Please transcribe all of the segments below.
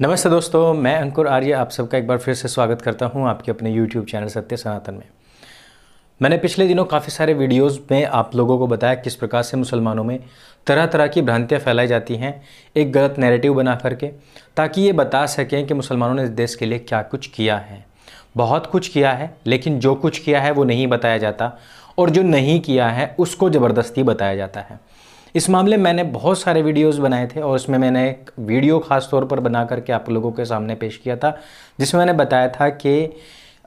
नमस्ते दोस्तों मैं अंकुर आर्य आप सबका एक बार फिर से स्वागत करता हूं आपके अपने YouTube चैनल सत्य सनातन में मैंने पिछले दिनों काफ़ी सारे वीडियोस में आप लोगों को बताया किस प्रकार से मुसलमानों में तरह तरह की भ्रांतियाँ फैलाई जाती हैं एक गलत नैरेटिव बना करके ताकि ये बता सकें कि मुसलमानों ने इस देश के लिए क्या कुछ किया है बहुत कुछ किया है लेकिन जो कुछ किया है वो नहीं बताया जाता और जो नहीं किया है उसको ज़बरदस्ती बताया जाता है इस मामले में मैंने बहुत सारे वीडियोस बनाए थे और उसमें मैंने एक वीडियो खास तौर पर बना करके आप लोगों के सामने पेश किया था जिसमें मैंने बताया था कि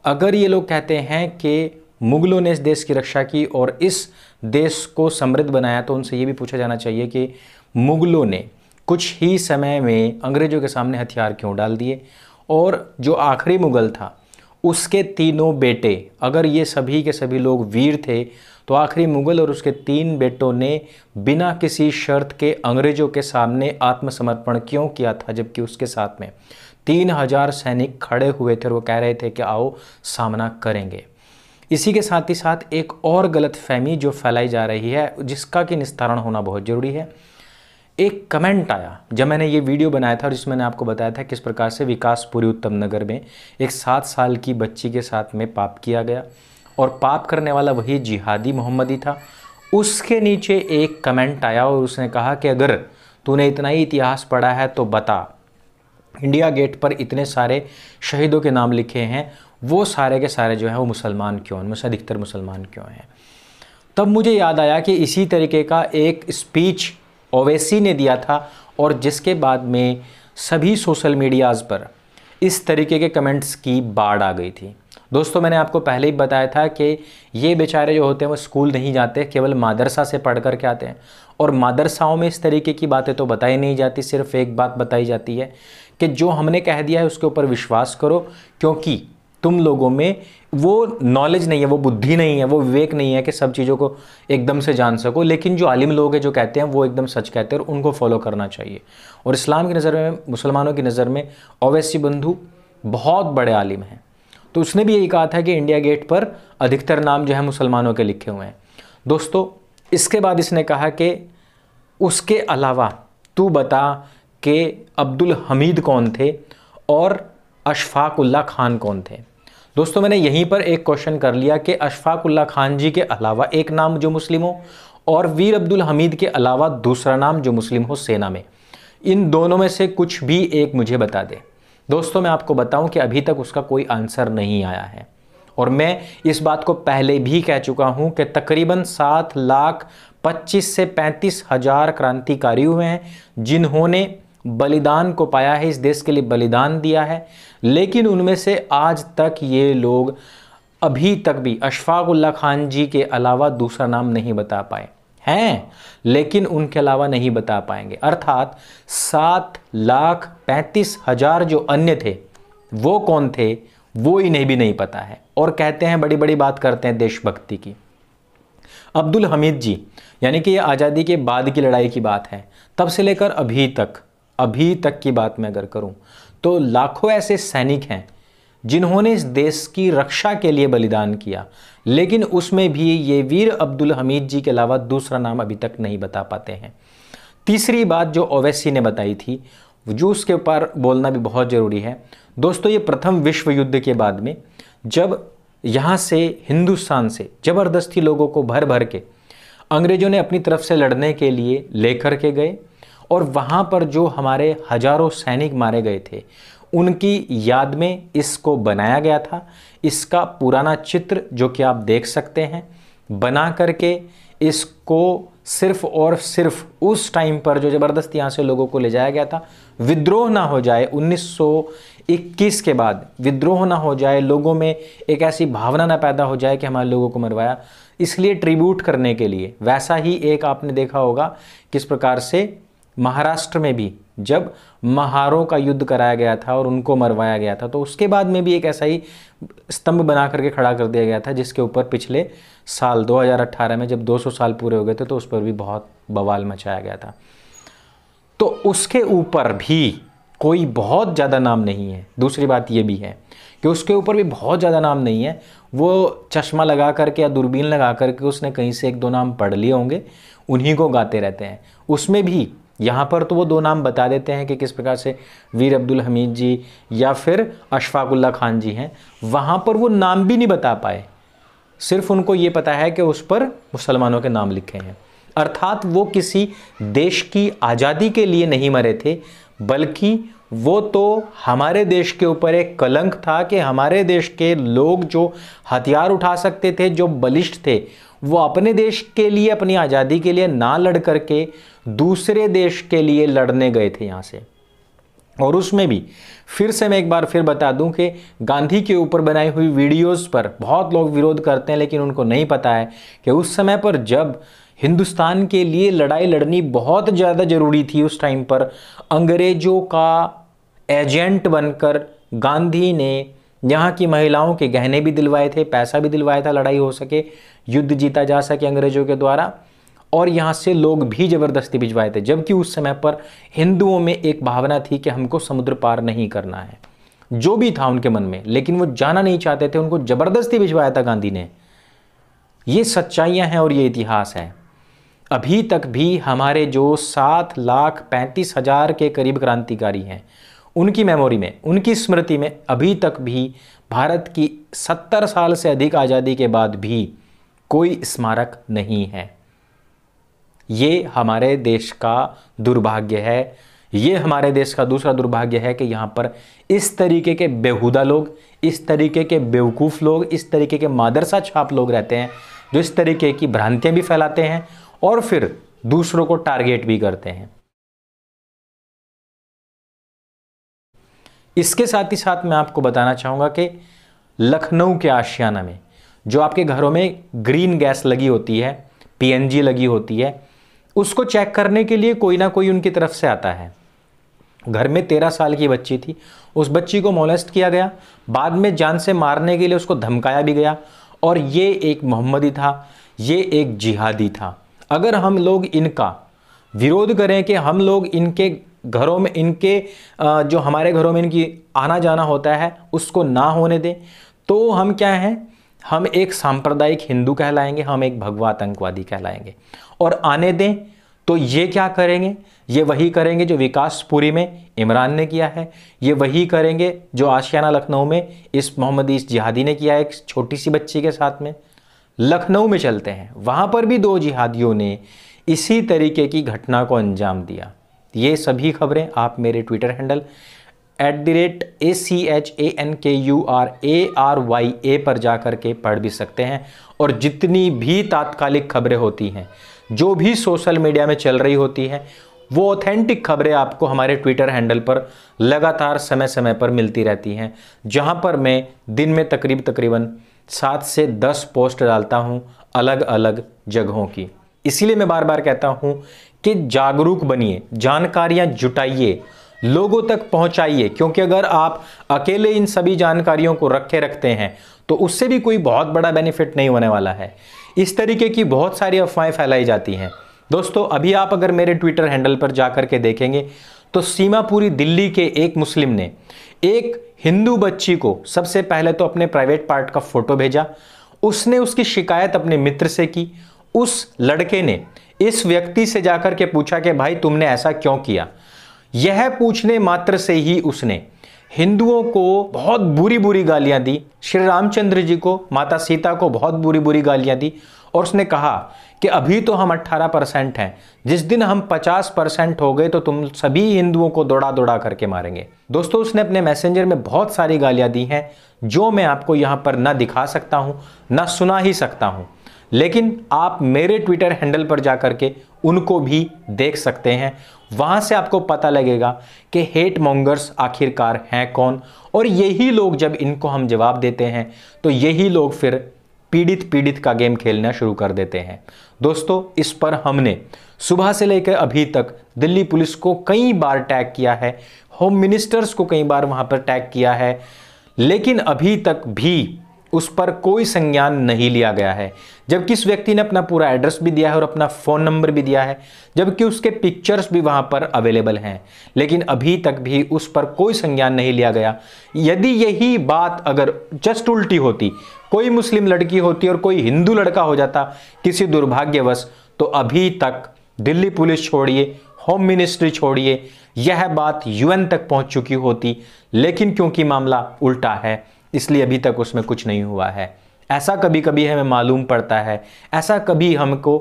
अगर ये लोग कहते हैं कि मुगलों ने इस देश की रक्षा की और इस देश को समृद्ध बनाया तो उनसे ये भी पूछा जाना चाहिए कि मुगलों ने कुछ ही समय में अंग्रेज़ों के सामने हथियार क्यों डाल दिए और जो आखिरी मुग़ल था उसके तीनों बेटे अगर ये सभी के सभी लोग वीर थे तो आखिरी मुगल और उसके तीन बेटों ने बिना किसी शर्त के अंग्रेज़ों के सामने आत्मसमर्पण क्यों किया था जबकि उसके साथ में तीन हजार सैनिक खड़े हुए थे और वो कह रहे थे कि आओ सामना करेंगे इसी के साथ ही साथ एक और गलत फहमी जो फैलाई जा रही है जिसका कि निस्तारण होना बहुत ज़रूरी है एक कमेंट आया जब मैंने ये वीडियो बनाया था और जिसमें मैंने आपको बताया था किस प्रकार से विकासपुरी उत्तम नगर में एक सात साल की बच्ची के साथ में पाप किया गया और पाप करने वाला वही जिहादी मोहम्मदी था उसके नीचे एक कमेंट आया और उसने कहा कि अगर तूने इतना ही इतिहास पढ़ा है तो बता इंडिया गेट पर इतने सारे शहीदों के नाम लिखे हैं वो सारे के सारे जो हैं वो मुसलमान क्यों उनमें से अधिकतर मुसलमान क्यों हैं तब मुझे याद आया कि इसी तरीके का एक स्पीच ओवैसी ने दिया था और जिसके बाद में सभी सोशल मीडियाज़ पर इस तरीके के कमेंट्स की बाढ़ आ गई थी दोस्तों मैंने आपको पहले ही बताया था कि ये बेचारे जो होते हैं वो स्कूल नहीं जाते केवल मादरसा से पढ़ कर के आते हैं और मादरसाओं में इस तरीके की बातें तो बताई नहीं जाती सिर्फ एक बात बताई जाती है कि जो हमने कह दिया है उसके ऊपर विश्वास करो क्योंकि तुम लोगों में वो नॉलेज नहीं है वो बुद्धि नहीं है वो विवेक नहीं है कि सब चीज़ों को एकदम से जान सको लेकिन जो आलिम लोग हैं जो कहते हैं वो एकदम सच कहते हैं और उनको फॉलो करना चाहिए और इस्लाम की नज़र में मुसलमानों की नज़र में ओवैसी बंधु बहुत बड़े आलिम हैं तो उसने भी यही कहा था कि इंडिया गेट पर अधिकतर नाम जो है मुसलमानों के लिखे हुए हैं दोस्तों इसके बाद इसने कहा कि उसके अलावा तू बता कि अब्दुल हमीद कौन थे और अशफाकुल्ला खान कौन थे दोस्तों मैंने यहीं पर एक क्वेश्चन कर लिया कि अशफाकुल्ला खान जी के अलावा एक नाम जो मुस्लिम हो और वीर अब्दुल हमीद के अलावा दूसरा नाम जो मुस्लिम हो सेना में इन दोनों में से कुछ भी एक मुझे बता दें दोस्तों मैं आपको बताऊं कि अभी तक उसका कोई आंसर नहीं आया है और मैं इस बात को पहले भी कह चुका हूं कि तकरीबन सात लाख पच्चीस से पैंतीस हज़ार क्रांतिकारी हुए हैं जिन्होंने बलिदान को पाया है इस देश के लिए बलिदान दिया है लेकिन उनमें से आज तक ये लोग अभी तक भी अशफाकुल्ला खान जी के अलावा दूसरा नाम नहीं बता पाए हैं लेकिन उनके अलावा नहीं बता पाएंगे अर्थात सात लाख पैंतीस हजार जो अन्य थे वो कौन थे वो इन्हें भी नहीं पता है और कहते हैं बड़ी बड़ी बात करते हैं देशभक्ति की अब्दुल हमीद जी यानी कि ये आज़ादी के बाद की लड़ाई की बात है तब से लेकर अभी तक अभी तक की बात मैं अगर करूं तो लाखों ऐसे सैनिक हैं जिन्होंने इस देश की रक्षा के लिए बलिदान किया लेकिन उसमें भी ये वीर अब्दुल हमीद जी के अलावा दूसरा नाम अभी तक नहीं बता पाते हैं तीसरी बात जो ओवैसी ने बताई थी जो उसके ऊपर बोलना भी बहुत ज़रूरी है दोस्तों ये प्रथम विश्व युद्ध के बाद में जब यहाँ से हिंदुस्तान से ज़बरदस्ती लोगों को भर भर के अंग्रेज़ों ने अपनी तरफ से लड़ने के लिए लेकर के गए और वहाँ पर जो हमारे हजारों सैनिक मारे गए थे उनकी याद में इसको बनाया गया था इसका पुराना चित्र जो कि आप देख सकते हैं बना करके इसको सिर्फ और सिर्फ उस टाइम पर जो ज़बरदस्त यहाँ से लोगों को ले जाया गया था विद्रोह ना हो जाए 1921 के बाद विद्रोह ना हो जाए लोगों में एक ऐसी भावना ना पैदा हो जाए कि हमारे लोगों को मरवाया इसलिए ट्रिब्यूट करने के लिए वैसा ही एक आपने देखा होगा किस प्रकार से महाराष्ट्र में भी जब महारों का युद्ध कराया गया था और उनको मरवाया गया था तो उसके बाद में भी एक ऐसा ही स्तंभ बना करके खड़ा कर दिया गया था जिसके ऊपर पिछले साल 2018 में जब 200 साल पूरे हो गए थे तो उस पर भी बहुत बवाल मचाया गया था तो उसके ऊपर भी कोई बहुत ज़्यादा नाम नहीं है दूसरी बात ये भी है कि उसके ऊपर भी बहुत ज़्यादा नाम नहीं है वो चश्मा लगा करके या दूरबीन लगा करके उसने कहीं से एक दो नाम पढ़ लिए होंगे उन्हीं को गाते रहते हैं उसमें भी यहाँ पर तो वो दो नाम बता देते हैं कि किस प्रकार से वीर अब्दुल हमीद जी या फिर अशफाकुल्ला खान जी हैं वहाँ पर वो नाम भी नहीं बता पाए सिर्फ उनको ये पता है कि उस पर मुसलमानों के नाम लिखे हैं अर्थात वो किसी देश की आज़ादी के लिए नहीं मरे थे बल्कि वो तो हमारे देश के ऊपर एक कलंक था कि हमारे देश के लोग जो हथियार उठा सकते थे जो बलिष्ठ थे वो अपने देश के लिए अपनी आज़ादी के लिए ना लड़ करके दूसरे देश के लिए लड़ने गए थे यहाँ से और उसमें भी फिर से मैं एक बार फिर बता दूं कि गांधी के ऊपर बनाई हुई वीडियोस पर बहुत लोग विरोध करते हैं लेकिन उनको नहीं पता है कि उस समय पर जब हिंदुस्तान के लिए लड़ाई लड़नी बहुत ज़्यादा ज़रूरी थी उस टाइम पर अंग्रेज़ों का एजेंट बनकर गांधी ने यहाँ की महिलाओं के गहने भी दिलवाए थे पैसा भी दिलवाया था लड़ाई हो सके युद्ध जीता जा सके अंग्रेजों के द्वारा और यहाँ से लोग भी ज़बरदस्ती भिजवाए थे जबकि उस समय पर हिंदुओं में एक भावना थी कि हमको समुद्र पार नहीं करना है जो भी था उनके मन में लेकिन वो जाना नहीं चाहते थे उनको ज़बरदस्ती भिजवाया था गांधी ने ये सच्चाइयाँ हैं और ये इतिहास है अभी तक भी हमारे जो सात लाख पैंतीस हज़ार के करीब क्रांतिकारी हैं उनकी मेमोरी में उनकी स्मृति में अभी तक भी भारत की सत्तर साल से अधिक आज़ादी के बाद भी कोई स्मारक नहीं है ये हमारे देश का दुर्भाग्य है ये हमारे देश का दूसरा दुर्भाग्य है कि यहाँ पर इस तरीके के बेहुदा लोग इस तरीके के बेवकूफ़ लोग इस तरीके के मादरसा छाप लोग रहते हैं जो इस तरीके की भ्रांतियाँ भी फैलाते हैं और फिर दूसरों को टारगेट भी करते हैं इसके साथ ही साथ मैं आपको बताना चाहूँगा कि लखनऊ के आशियाना में जो आपके घरों में ग्रीन गैस लगी होती है पीएनजी लगी होती है उसको चेक करने के लिए कोई ना कोई उनकी तरफ से आता है घर में तेरह साल की बच्ची थी उस बच्ची को मोलेस्ट किया गया बाद में जान से मारने के लिए उसको धमकाया भी गया और ये एक मोहम्मदी था ये एक जिहादी था अगर हम लोग इनका विरोध करें कि हम लोग इनके घरों में इनके जो हमारे घरों में इनकी आना जाना होता है उसको ना होने दें तो हम क्या हैं हम एक सांप्रदायिक हिंदू कहलाएंगे हम एक भगवा आतंकवादी कहलाएंगे और आने दें तो ये क्या करेंगे ये वही करेंगे जो विकासपुरी में इमरान ने किया है ये वही करेंगे जो आशियाना लखनऊ में इस मोहम्मद इस जिहादी ने किया है एक छोटी सी बच्ची के साथ में लखनऊ में चलते हैं वहाँ पर भी दो जिहादियों ने इसी तरीके की घटना को अंजाम दिया ये सभी खबरें आप मेरे Twitter handle at the rate A C H A N K U R A R Y A पर जा कर के पढ़ भी सकते हैं और जितनी भी तात्कालिक खबरें होती हैं जो भी सोशल मीडिया में चल रही होती हैं वो ऑथेंटिक खबरें आपको हमारे ट्विटर हैंडल पर लगातार समय समय पर मिलती रहती हैं जहाँ पर मैं दिन में तकरीब तकरीबन सात से दस पोस्ट डालता हूँ अलग अलग जगहों की इसीलिए मैं बार बार कहता हूँ कि जागरूक बनिए जानकारियाँ जुटाइए लोगों तक पहुंचाइए क्योंकि अगर आप अकेले इन सभी जानकारियों को रखे रखते हैं तो उससे भी कोई बहुत बड़ा बेनिफिट नहीं होने वाला है इस तरीके की बहुत सारी अफवाहें फैलाई जाती हैं दोस्तों अभी आप अगर मेरे ट्विटर हैंडल पर जा के देखेंगे तो सीमापुरी दिल्ली के एक मुस्लिम ने एक हिंदू बच्ची को सबसे पहले तो अपने प्राइवेट पार्ट का फोटो भेजा उसने उसकी शिकायत अपने मित्र से की उस लड़के ने इस व्यक्ति से जाकर के पूछा कि भाई तुमने ऐसा क्यों किया यह पूछने मात्र से ही उसने हिंदुओं को बहुत बुरी बुरी गालियां दी श्री रामचंद्र जी को माता सीता को बहुत बुरी बुरी गालियां दी और उसने कहा कि अभी तो हम 18 परसेंट हैं जिस दिन हम 50 परसेंट हो गए तो तुम सभी हिंदुओं को दौड़ा दौड़ा करके मारेंगे दोस्तों उसने अपने मैसेंजर में बहुत सारी गालियां दी हैं जो मैं आपको यहां पर ना दिखा सकता हूं ना सुना ही सकता हूं लेकिन आप मेरे ट्विटर हैंडल पर जा करके उनको भी देख सकते हैं वहां से आपको पता लगेगा कि हेट मोंगर्स आखिरकार हैं कौन और यही लोग जब इनको हम जवाब देते हैं तो यही लोग फिर पीड़ित पीड़ित का गेम खेलना शुरू कर देते हैं दोस्तों इस पर हमने सुबह से लेकर अभी तक दिल्ली पुलिस को कई बार टैग किया है होम मिनिस्टर्स को कई बार वहां पर टैग किया है लेकिन अभी तक भी उस पर कोई संज्ञान नहीं लिया गया है जबकि इस व्यक्ति ने अपना पूरा एड्रेस भी दिया है और अपना फ़ोन नंबर भी दिया है जबकि उसके पिक्चर्स भी वहां पर अवेलेबल हैं लेकिन अभी तक भी उस पर कोई संज्ञान नहीं लिया गया यदि यही बात अगर जस्ट उल्टी होती कोई मुस्लिम लड़की होती और कोई हिंदू लड़का हो जाता किसी दुर्भाग्यवश तो अभी तक दिल्ली पुलिस छोड़िए होम मिनिस्ट्री छोड़िए यह बात यूएन तक पहुंच चुकी होती लेकिन क्योंकि मामला उल्टा है इसलिए अभी तक उसमें कुछ नहीं हुआ है ऐसा कभी कभी हमें मालूम पड़ता है ऐसा कभी हमको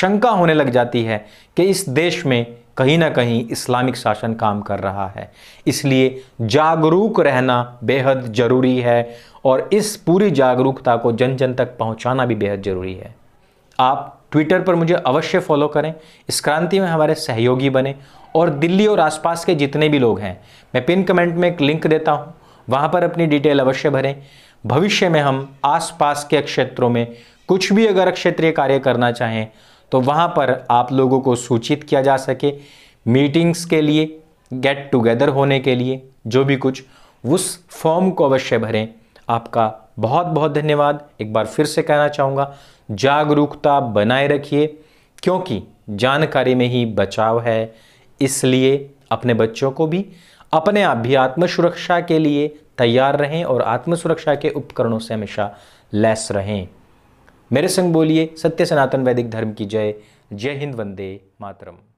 शंका होने लग जाती है कि इस देश में कहीं ना कहीं इस्लामिक शासन काम कर रहा है इसलिए जागरूक रहना बेहद ज़रूरी है और इस पूरी जागरूकता को जन जन तक पहुंचाना भी बेहद ज़रूरी है आप ट्विटर पर मुझे अवश्य फॉलो करें इस क्रांति में हमारे सहयोगी बने और दिल्ली और आसपास के जितने भी लोग हैं मैं पिन कमेंट में एक लिंक देता हूँ वहाँ पर अपनी डिटेल अवश्य भरें भविष्य में हम आसपास के क्षेत्रों में कुछ भी अगर क्षेत्रीय कार्य करना चाहें तो वहाँ पर आप लोगों को सूचित किया जा सके मीटिंग्स के लिए गेट टुगेदर होने के लिए जो भी कुछ उस फॉर्म को अवश्य भरें आपका बहुत बहुत धन्यवाद एक बार फिर से कहना चाहूँगा जागरूकता बनाए रखिए क्योंकि जानकारी में ही बचाव है इसलिए अपने बच्चों को भी अपने आप भी आत्म सुरक्षा के लिए तैयार रहें और आत्म सुरक्षा के उपकरणों से हमेशा लैस रहें मेरे संग बोलिए सत्य सनातन वैदिक धर्म की जय जय हिंद वंदे मातरम